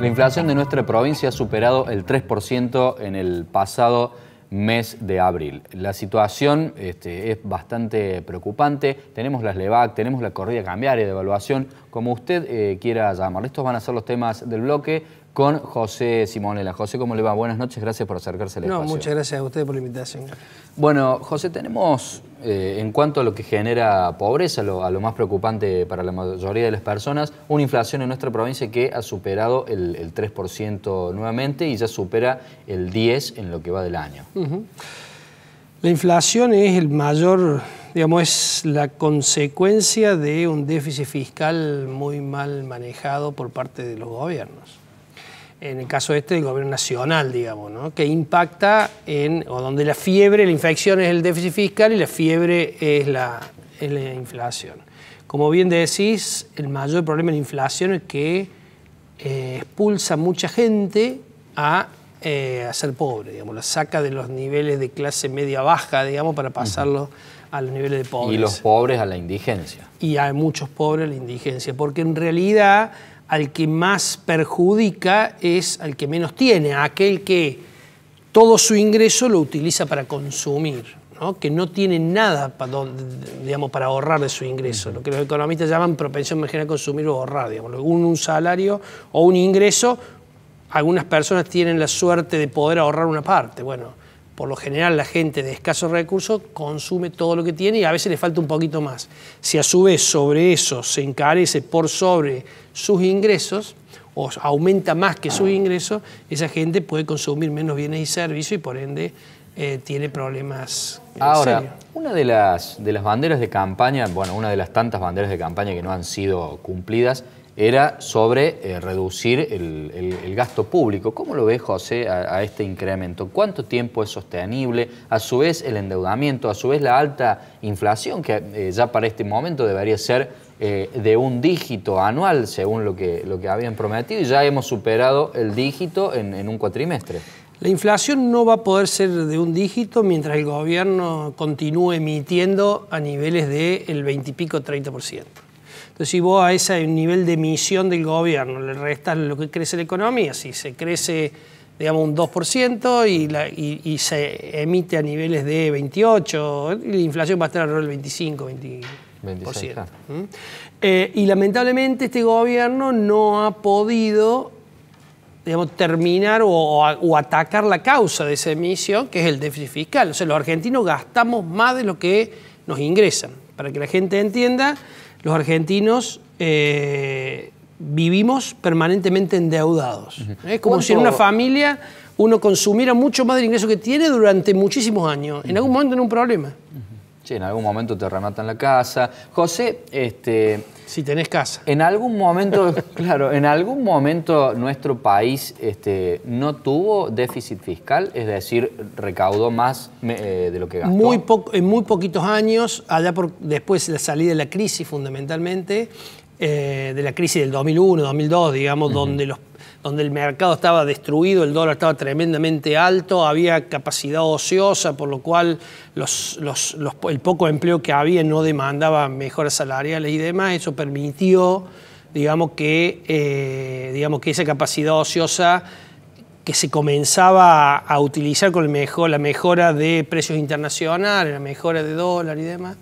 La inflación de nuestra provincia ha superado el 3% en el pasado mes de abril. La situación este, es bastante preocupante. Tenemos las LEVAC, tenemos la corrida cambiaria de evaluación, como usted eh, quiera llamar. Estos van a ser los temas del bloque con José Simonela. José, ¿cómo le va? Buenas noches, gracias por acercarse al no, No, muchas gracias a usted por la invitación. Bueno, José, tenemos, eh, en cuanto a lo que genera pobreza, a lo más preocupante para la mayoría de las personas, una inflación en nuestra provincia que ha superado el, 3% nuevamente y ya supera el 10% en lo que va del año. La inflación es el mayor, digamos, es la consecuencia de un déficit fiscal muy mal manejado por parte de los gobiernos en el caso este del gobierno nacional, digamos, que impacta en, o donde la fiebre, la infección es el déficit fiscal y la fiebre es la, inflación. Como bien decís, el mayor problema de la inflación es que eh, expulsa mucha gente eh, a, ser pobre, digamos, la saca de los niveles de clase media-baja, digamos, para pasarlo a los niveles de pobres. Y los pobres a la indigencia. Y hay muchos pobres a la indigencia, porque en realidad al que más perjudica es al que menos tiene, aquel que todo su ingreso lo utiliza para consumir, que no tiene nada para, digamos, para ahorrar de su ingreso, lo que los economistas llaman propensión marginal a consumir o ahorrar, digamos, un salario o un ingreso, algunas personas tienen la suerte de poder ahorrar una parte, bueno, por lo general la gente de escasos recursos consume todo lo que tiene y a veces le falta un poquito más. Si a su vez sobre eso se encarece por sobre sus ingresos, o aumenta más que sus ingresos, esa gente puede consumir menos bienes y servicios y por ende eh, tiene problemas. Ahora, una de las, de las banderas de campaña, bueno, una de las tantas banderas de campaña que no han sido cumplidas era sobre eh, reducir el, gasto público. ¿Cómo lo ve José a, este incremento? ¿Cuánto tiempo es sostenible? A su vez el endeudamiento, a su vez la alta inflación, que eh, ya para este momento debería ser eh, de un dígito anual, según lo que, habían prometido, y ya hemos superado el dígito en, un cuatrimestre. La inflación no va a poder ser de un dígito mientras el gobierno continúe emitiendo a niveles del 20 y pico, 30%. Entonces, si vos a ese nivel de emisión del gobierno le restas lo que crece la economía, si se crece, digamos, un 2% y, se emite a niveles de 28, la inflación va a estar alrededor del 25, 20%. Eh, y lamentablemente este gobierno no ha podido digamos, terminar o, atacar la causa de esa emisión, que es el déficit fiscal. O sea, los argentinos gastamos más de lo que nos ingresan. Para que la gente entienda, los argentinos eh, vivimos permanentemente endeudados. Es como si en una familia uno consumiera mucho más del ingreso que tiene durante muchísimos años. En algún momento en un problema en algún momento te rematan la casa. José, este. Si tenés casa. En algún momento, claro, en algún momento nuestro país este, no tuvo déficit fiscal, es decir, recaudó más eh, de lo que gastó. Muy poco, en muy poquitos años, allá por después de la salida de la crisis fundamentalmente, eh, de la crisis del 2001, 2002, digamos, donde los donde el mercado estaba destruido, el dólar estaba tremendamente alto, había capacidad ociosa, por lo cual el poco empleo que había no demandaba mejoras salariales y demás. Eso permitió, digamos, que, eh, digamos, que esa capacidad ociosa que se comenzaba a, utilizar con el mejor, la mejora de precios internacionales, la mejora de dólar y demás,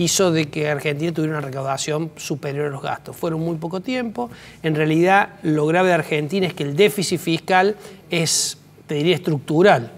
hizo de que Argentina tuviera una recaudación superior a los gastos. Fueron muy poco tiempo. En realidad, lo grave de Argentina es que el déficit fiscal es, te diría, estructural.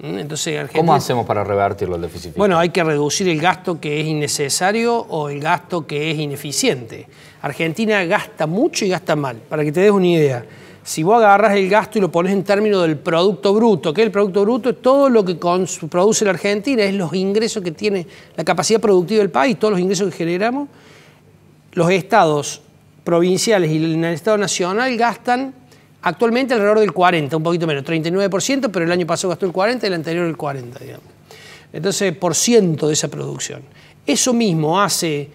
¿Mm? Entonces, ¿Cómo hacemos para revertir los déficit fiscal? Bueno, hay que reducir el gasto que es innecesario o el gasto que es ineficiente. Argentina gasta mucho y gasta mal. Para que te des una idea, si vos agarras el gasto y lo pones en términos del Producto Bruto, que el Producto Bruto es todo lo que produce la Argentina, es los ingresos que tiene la capacidad productiva del país, todos los ingresos que generamos, los estados provinciales y el Estado Nacional gastan actualmente alrededor del 40, un poquito menos, 39%, pero el año pasado gastó el 40 y el anterior el 40, digamos. Entonces, por ciento de esa producción. Eso mismo hace,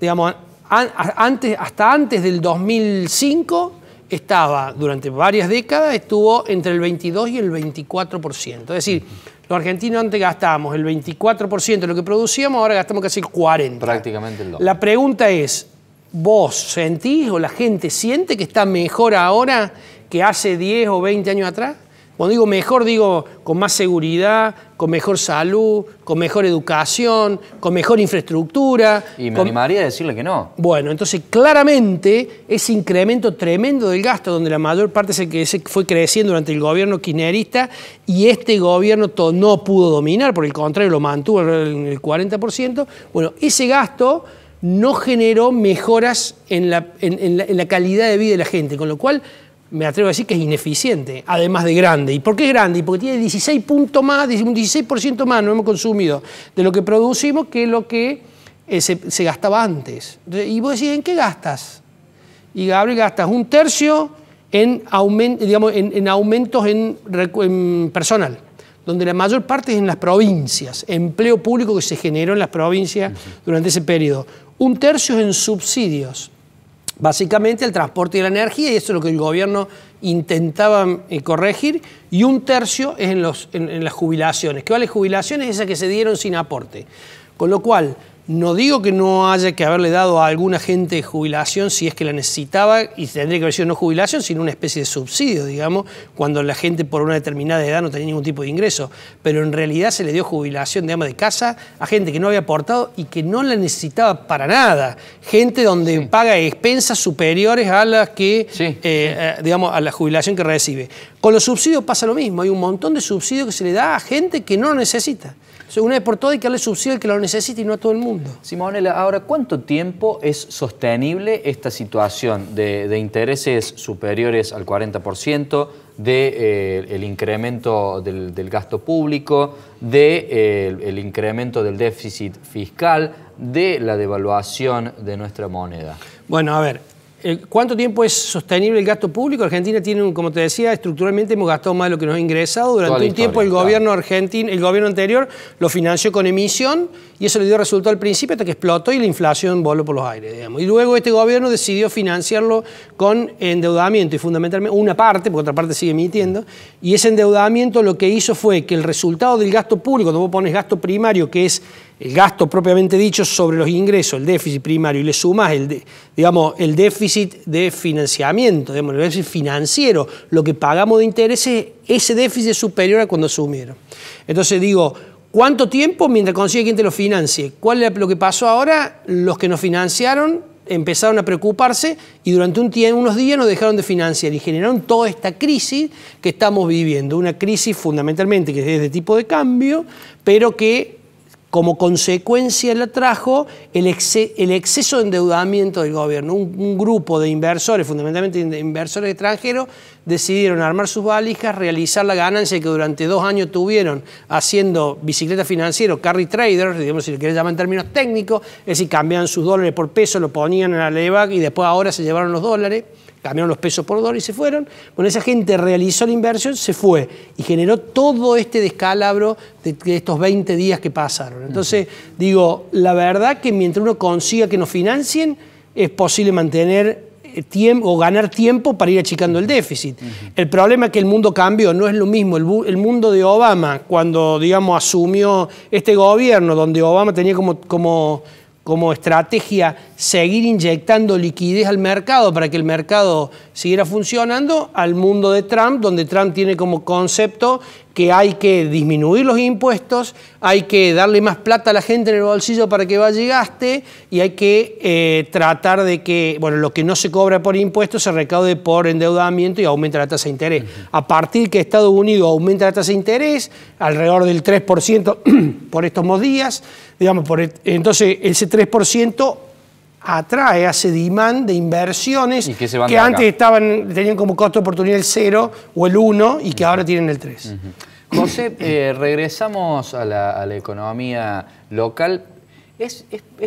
digamos, antes, hasta antes del 2005 estaba durante varias décadas, estuvo entre el 22 y el 24%. Es decir, los argentinos antes gastábamos el 24% de lo que producíamos, ahora gastamos casi el 40%. Prácticamente el doble. La pregunta es, ¿vos sentís o la gente siente que está mejor ahora que hace 10 o 20 años atrás? Cuando digo mejor, digo con más seguridad, con mejor salud, con mejor educación, con mejor infraestructura. Y me animaría a decirle que no. Bueno, entonces claramente ese incremento tremendo del gasto, donde la mayor parte se, fue creciendo durante el gobierno kirchnerista y este gobierno no pudo dominar, por el contrario lo mantuvo en el 40%, bueno, ese gasto no generó mejoras en la calidad de vida de la gente, con lo cual me atrevo a decir que es ineficiente, además de grande. ¿Y por qué es grande? Porque tiene 16 puntos más, un 16% más no hemos consumido de lo que producimos que lo que eh, se, gastaba antes. Y vos decís, ¿en qué gastas? Y Gabriel gastas un tercio en, digamos, en, aumentos en, personal donde la mayor parte es en las provincias, empleo público que se generó en las provincias durante ese periodo. Un tercio en subsidios, básicamente el transporte y la energía, y eso es lo que el gobierno intentaba eh, corregir, y un tercio es en, las jubilaciones, ¿qué vale jubilaciones esas que se dieron sin aporte. Con lo cual, no digo que no haya que haberle dado a alguna gente jubilación si es que la necesitaba y tendría que haber sido no jubilación, sino una especie de subsidio, digamos, cuando la gente por una determinada edad no tenía ningún tipo de ingreso. Pero en realidad se le dio jubilación de ama de casa a gente que no había aportado y que no la necesitaba para nada. Gente donde paga expensas superiores a las que, eh, eh, digamos, a la jubilación que recibe. Con los subsidios pasa lo mismo. Hay un montón de subsidios que se le da a gente que no lo necesita. Una vez por todo y que le subsidio al que lo necesita y no a todo el mundo. Simonela, ahora, ¿cuánto tiempo es sostenible esta situación de, intereses superiores al 40%, eh, del de, incremento del, gasto público, del de, eh, incremento del déficit fiscal, de la devaluación de nuestra moneda? Bueno, a ver, eh, ¿Cuánto tiempo es sostenible el gasto público? Argentina tiene, como te decía, estructuralmente hemos gastado más de lo que nos ha ingresado. Durante un tiempo el gobierno argentino, el gobierno anterior lo financió con emisión y eso le dio resultado al principio hasta que explotó y la inflación voló por los aires, Y luego este gobierno decidió financiarlo con endeudamiento y fundamentalmente una parte, porque otra parte sigue emitiendo, y ese endeudamiento lo que hizo fue que el resultado del gasto público, cuando vos pones gasto primario, que es el gasto propiamente dicho sobre los ingresos, el déficit primario, y le sumas el, digamos, el déficit de financiamiento, digamos, el déficit financiero, lo que pagamos de intereses, ese déficit es superior a cuando asumieron. Entonces digo, ¿cuánto tiempo mientras consigue quien te lo financie? ¿Cuál es lo que pasó ahora? Los que nos financiaron empezaron a preocuparse y durante unos días nos dejaron de financiar y generaron toda esta crisis que estamos viviendo, una crisis fundamentalmente que es de este tipo de cambio, pero que como consecuencia la trajo el, exceso de endeudamiento del gobierno. Un, grupo de inversores, fundamentalmente inversores extranjeros, decidieron armar sus valijas, realizar la ganancia que durante dos años tuvieron haciendo bicicleta financiera, carry traders, digamos si lo quieren llamar en términos técnicos, es decir, cambiaban sus dólares por peso, lo ponían en la leva y después ahora se llevaron los dólares cambiaron los pesos por dólar y se fueron. Bueno, esa gente realizó la inversión, se fue y generó todo este descalabro de, estos 20 días que pasaron. Entonces, digo, la verdad que mientras uno consiga que nos financien, es posible mantener eh, tiempo o ganar tiempo para ir achicando el déficit. El problema es que el mundo cambió, no es lo mismo. El, mundo de Obama, cuando, digamos, asumió este gobierno, donde Obama tenía como, como, como estrategia seguir inyectando liquidez al mercado para que el mercado siguiera funcionando, al mundo de Trump, donde Trump tiene como concepto que hay que disminuir los impuestos, hay que darle más plata a la gente en el bolsillo para que vaya y y hay que eh, tratar de que bueno, lo que no se cobra por impuestos se recaude por endeudamiento y aumenta la tasa de interés. A partir que Estados Unidos aumenta la tasa de interés, alrededor del 3% por estos días, digamos, por, entonces ese 3% atrae, hace demanda de inversiones que, antes estaban, tenían como costo de oportunidad el 0 o el 1 y que ahora tienen el 3. José, eh, regresamos a la economía local ¿Es,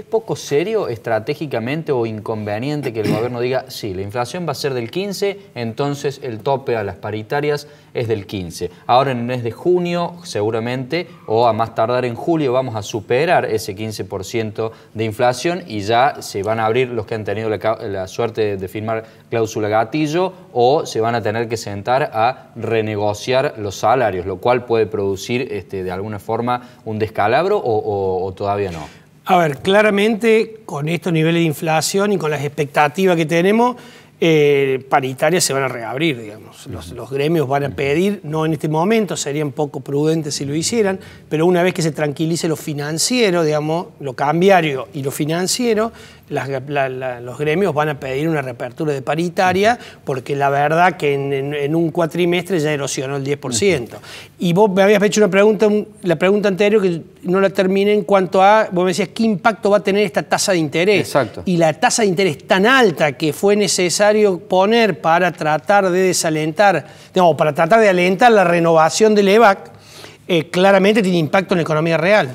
poco serio estratégicamente o inconveniente que el gobierno diga, sí, la inflación va a ser del 15, entonces el tope a las paritarias es del 15. Ahora en el mes de junio seguramente, o a más tardar en julio, vamos a superar ese 15% de inflación y ya se van a abrir los que han tenido la, suerte de, firmar cláusula gatillo o se van a tener que sentar a renegociar los salarios, lo cual puede producir este, de alguna forma un descalabro o todavía no. A ver, claramente con estos niveles de inflación y con las expectativas que tenemos, eh, paritarias se van a reabrir, digamos. Los, los, gremios van a pedir, no en este momento, serían poco prudentes si lo hicieran, pero una vez que se tranquilice lo financiero, digamos, lo cambiario y lo financiero, los gremios van a pedir una reapertura de paritaria porque la verdad que en, un cuatrimestre ya erosionó el 10%. Y vos me habías hecho una pregunta, la pregunta anterior que no la terminé en cuanto a, vos me decías, ¿qué impacto va a tener esta tasa de interés? Exacto. Y la tasa de interés tan alta que fue necesario poner para tratar de desalentar, no, para tratar de alentar la renovación del EVAC, eh, claramente tiene impacto en la economía real.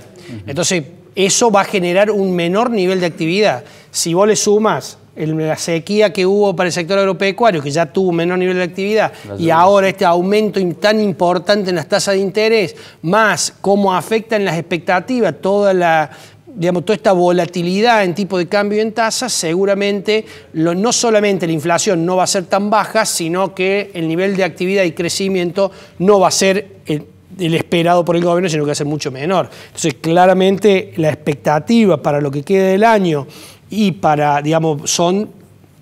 Entonces, eso va a generar un menor nivel de actividad. Si vos le sumas la sequía que hubo para el sector agropecuario, que ya tuvo un menor nivel de actividad, y ahora este aumento tan importante en las tasas de interés, más cómo afecta en las expectativas, toda la digamos, toda esta volatilidad en tipo de cambio y en tasas, seguramente no solamente la inflación no va a ser tan baja, sino que el nivel de actividad y crecimiento no va a ser eh, el esperado por el gobierno, sino que va a ser mucho menor. Entonces, claramente la expectativa para lo que queda del año y para, digamos, son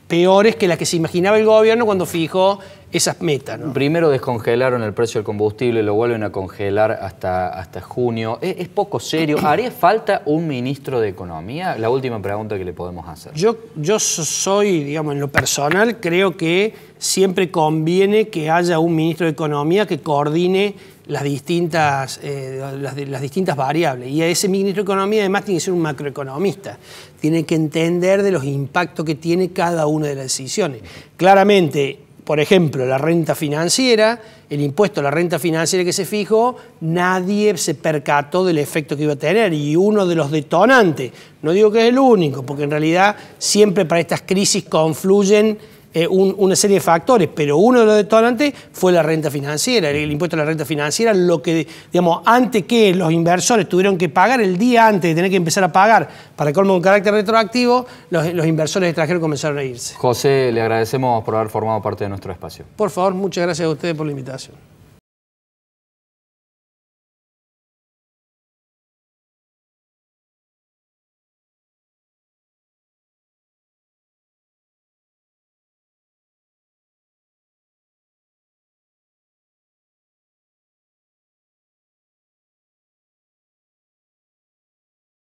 peores que las que se imaginaba el gobierno cuando fijó esas metas. Primero descongelaron el precio del combustible, lo vuelven a congelar hasta, hasta junio. Es, poco serio. ¿Haría falta un ministro de Economía? La última pregunta que le podemos hacer. Yo, yo soy, digamos, en lo personal, creo que siempre conviene que haya un ministro de Economía que coordine las distintas, eh, las, distintas variables. Y ese ministro de Economía, además tiene que ser un macroeconomista. Tiene que entender de los impactos que tiene cada una de las decisiones. Claramente, por ejemplo, la renta financiera, el impuesto a la renta financiera que se fijó, nadie se percató del efecto que iba a tener. Y uno de los detonantes, no digo que es el único, porque en realidad siempre para estas crisis confluyen eh, una serie de factores, pero uno de los detonantes fue la renta financiera, el impuesto a la renta financiera, lo que, digamos, antes que los inversores tuvieron que pagar, el día antes de tener que empezar a pagar para colmo un carácter retroactivo, los, los inversores extranjeros comenzaron a irse. José, le agradecemos por haber formado parte de nuestro espacio. Por favor, muchas gracias a ustedes por la invitación.